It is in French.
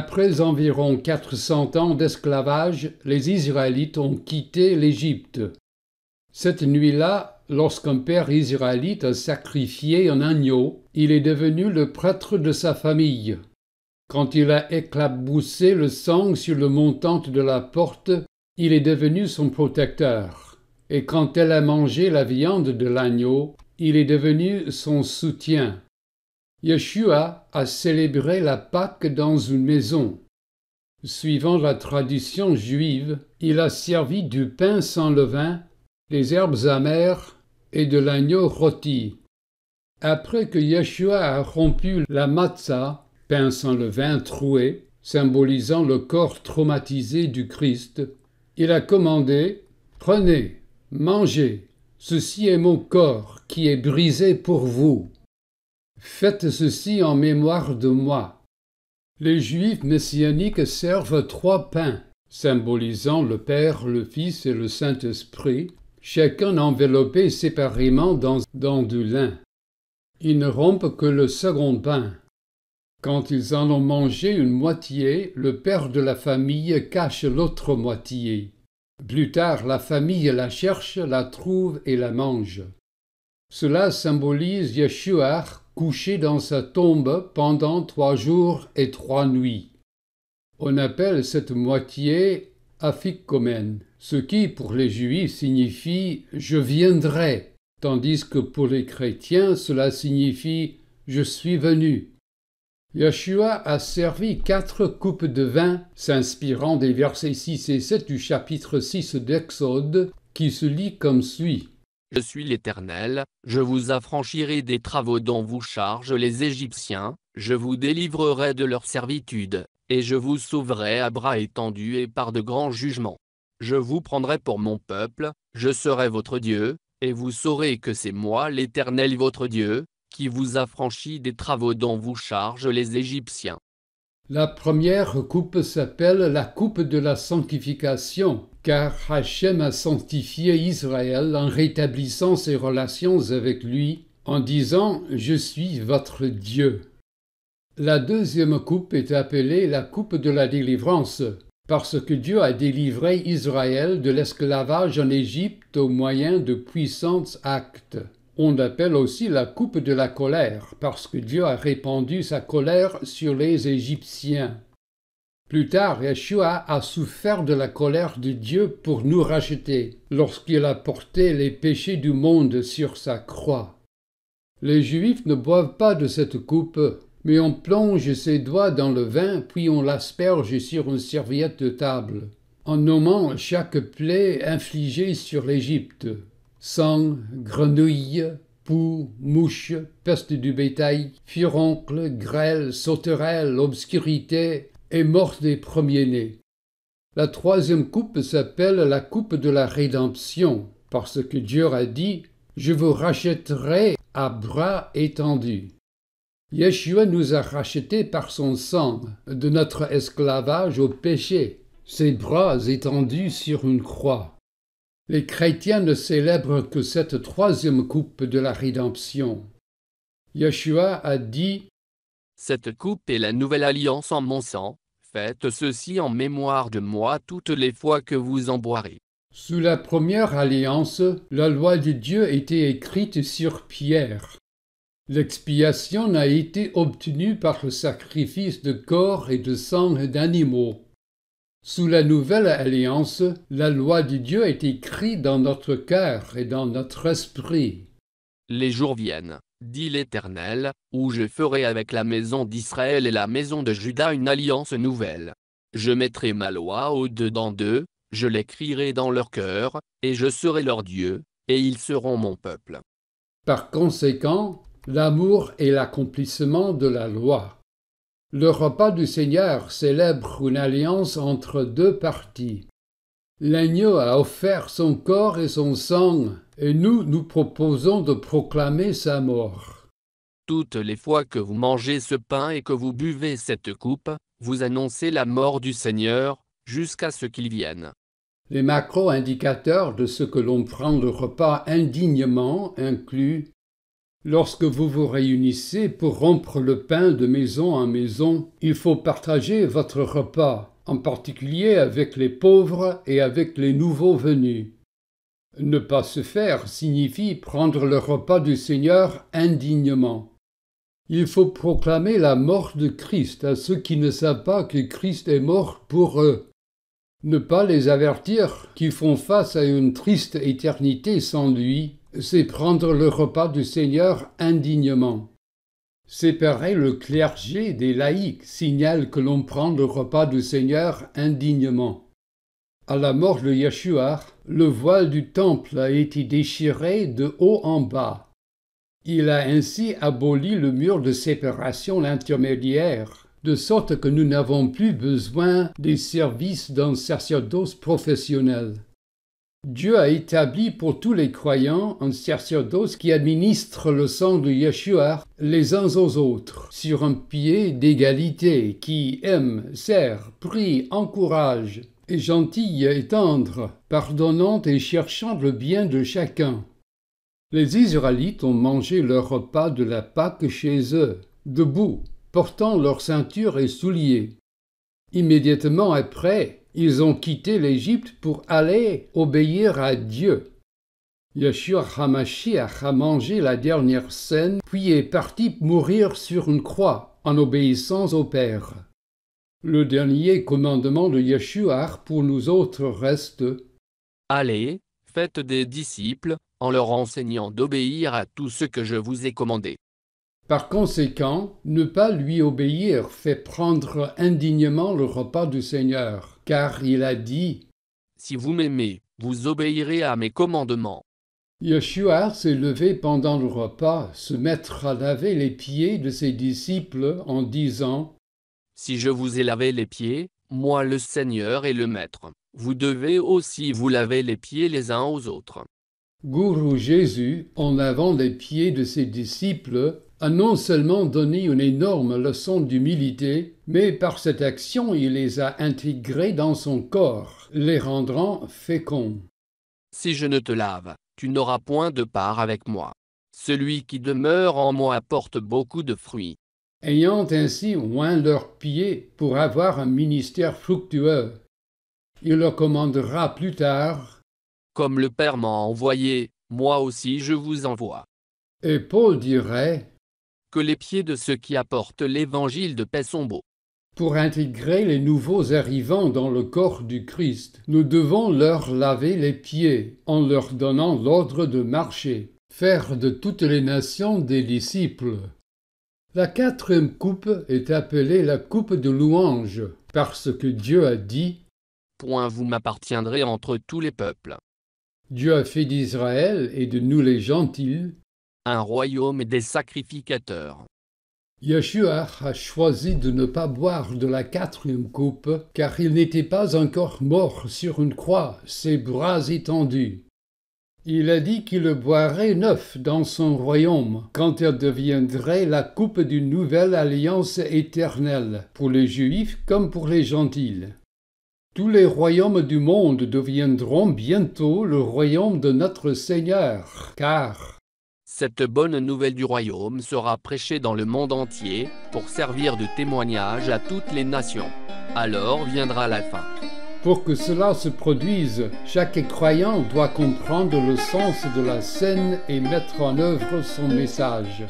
Après environ 400 ans d'esclavage, les Israélites ont quitté l'Égypte. Cette nuit-là, lorsqu'un père israélite a sacrifié un agneau, il est devenu le prêtre de sa famille. Quand il a éclaboussé le sang sur le montant de la porte, il est devenu son protecteur. Et quand elle a mangé la viande de l'agneau, il est devenu son soutien. Yeshua a célébré la Pâque dans une maison. Suivant la tradition juive, il a servi du pain sans levain, des herbes amères et de l'agneau rôti. Après que Yeshua a rompu la matzah, pain sans levain troué, symbolisant le corps traumatisé du Christ, il a commandé Prenez, mangez, ceci est mon corps qui est brisé pour vous. Faites ceci en mémoire de moi. Les Juifs messianiques servent trois pains, symbolisant le Père, le Fils et le Saint-Esprit, chacun enveloppé séparément dans, dans du lin. Ils ne rompent que le second pain. Quand ils en ont mangé une moitié, le père de la famille cache l'autre moitié. Plus tard, la famille la cherche, la trouve et la mange. Cela symbolise Yeshua couché dans sa tombe pendant trois jours et trois nuits. On appelle cette moitié Afikomen, ce qui pour les Juifs signifie je viendrai, tandis que pour les chrétiens cela signifie je suis venu. Yeshua a servi quatre coupes de vin, s'inspirant des versets 6 et 7 du chapitre 6 d'Exode, qui se lit comme suit. Je suis l'Éternel, je vous affranchirai des travaux dont vous chargent les Égyptiens, je vous délivrerai de leur servitude, et je vous sauverai à bras étendus et par de grands jugements. Je vous prendrai pour mon peuple, je serai votre Dieu, et vous saurez que c'est moi l'Éternel votre Dieu, qui vous affranchit des travaux dont vous chargent les Égyptiens. La première coupe s'appelle la coupe de la sanctification car Hachem a sanctifié Israël en rétablissant ses relations avec lui, en disant Je suis votre Dieu. La deuxième coupe est appelée la coupe de la délivrance, parce que Dieu a délivré Israël de l'esclavage en Égypte au moyen de puissants actes. On l'appelle aussi la coupe de la colère, parce que Dieu a répandu sa colère sur les Égyptiens. Plus tard, Yeshua a souffert de la colère de Dieu pour nous racheter, lorsqu'il a porté les péchés du monde sur sa croix. Les Juifs ne boivent pas de cette coupe, mais on plonge ses doigts dans le vin, puis on l'asperge sur une serviette de table, en nommant chaque plaie infligée sur l'Égypte sang, grenouille, poux, mouche, peste du bétail, furoncle, grêle, sauterelle, obscurité, est mort des premiers-nés. La troisième coupe s'appelle la coupe de la rédemption, parce que Dieu a dit Je vous rachèterai à bras étendus. Yeshua nous a rachetés par son sang de notre esclavage au péché, ses bras étendus sur une croix. Les chrétiens ne célèbrent que cette troisième coupe de la rédemption. Yeshua a dit cette coupe est la nouvelle alliance en mon sang, faites ceci en mémoire de moi toutes les fois que vous en boirez. Sous la première alliance, la loi de Dieu était écrite sur pierre. L'expiation a été obtenue par le sacrifice de corps et de sang d'animaux. Sous la nouvelle alliance, la loi de Dieu est écrite dans notre cœur et dans notre esprit. Les jours viennent dit l'Éternel, où je ferai avec la maison d'Israël et la maison de Juda une alliance nouvelle. Je mettrai ma loi au-dedans d'eux, je l'écrirai dans leur cœur, et je serai leur Dieu, et ils seront mon peuple. Par conséquent, l'amour est l'accomplissement de la loi. Le repas du Seigneur célèbre une alliance entre deux parties. L'agneau a offert son corps et son sang et nous nous proposons de proclamer sa mort. Toutes les fois que vous mangez ce pain et que vous buvez cette coupe, vous annoncez la mort du Seigneur, jusqu'à ce qu'il vienne. Les macro-indicateurs de ce que l'on prend le repas indignement incluent Lorsque vous vous réunissez pour rompre le pain de maison en maison, il faut partager votre repas, en particulier avec les pauvres et avec les nouveaux venus. Ne pas se faire signifie prendre le repas du Seigneur indignement. Il faut proclamer la mort de Christ à ceux qui ne savent pas que Christ est mort pour eux. Ne pas les avertir qui font face à une triste éternité sans lui, c'est prendre le repas du Seigneur indignement. Séparer le clergé des laïcs signale que l'on prend le repas du Seigneur indignement. À la mort de Yeshua, le voile du temple a été déchiré de haut en bas. Il a ainsi aboli le mur de séparation intermédiaire, de sorte que nous n'avons plus besoin des services d'un sacerdoce professionnel. Dieu a établi pour tous les croyants un sacerdoce qui administre le sang de Yeshua les uns aux autres, sur un pied d'égalité, qui aime, sert, prie, encourage, et gentille et tendre, pardonnante et cherchant le bien de chacun. Les Israélites ont mangé leur repas de la Pâque chez eux, debout, portant leurs ceintures et souliers. Immédiatement après, ils ont quitté l'Égypte pour aller obéir à Dieu. Yeshua Hamashiach a mangé la dernière scène, puis est parti mourir sur une croix en obéissant au Père. Le dernier commandement de Yeshua pour nous autres reste Allez, faites des disciples, en leur enseignant d'obéir à tout ce que je vous ai commandé. Par conséquent, ne pas lui obéir fait prendre indignement le repas du Seigneur, car il a dit Si vous m'aimez, vous obéirez à mes commandements. Yeshua s'est levé pendant le repas, se mettre à laver les pieds de ses disciples en disant si je vous ai lavé les pieds, moi le Seigneur et le Maître, vous devez aussi vous laver les pieds les uns aux autres. Gourou Jésus, en lavant les pieds de ses disciples, a non seulement donné une énorme leçon d'humilité, mais par cette action il les a intégrés dans son corps, les rendant féconds. Si je ne te lave, tu n'auras point de part avec moi. Celui qui demeure en moi apporte beaucoup de fruits, ayant ainsi moins leurs pieds pour avoir un ministère fructueux. Il leur commandera plus tard Comme le Père m'a envoyé, moi aussi je vous envoie. Et Paul dirait Que les pieds de ceux qui apportent l'évangile de paix sont beaux. Pour intégrer les nouveaux arrivants dans le corps du Christ, nous devons leur laver les pieds en leur donnant l'ordre de marcher, faire de toutes les nations des disciples. La quatrième coupe est appelée la coupe de louange, parce que Dieu a dit Point vous m'appartiendrez entre tous les peuples. Dieu a fait d'Israël et de nous les gentils un royaume des sacrificateurs. Yeshua a choisi de ne pas boire de la quatrième coupe, car il n'était pas encore mort sur une croix, ses bras étendus. Il a dit qu'il boirait neuf dans son royaume, quand elle deviendrait la coupe d'une nouvelle alliance éternelle, pour les Juifs comme pour les gentils. Tous les royaumes du monde deviendront bientôt le royaume de notre Seigneur, car cette bonne nouvelle du royaume sera prêchée dans le monde entier, pour servir de témoignage à toutes les nations. Alors viendra la fin. Pour que cela se produise, chaque croyant doit comprendre le sens de la scène et mettre en œuvre son message.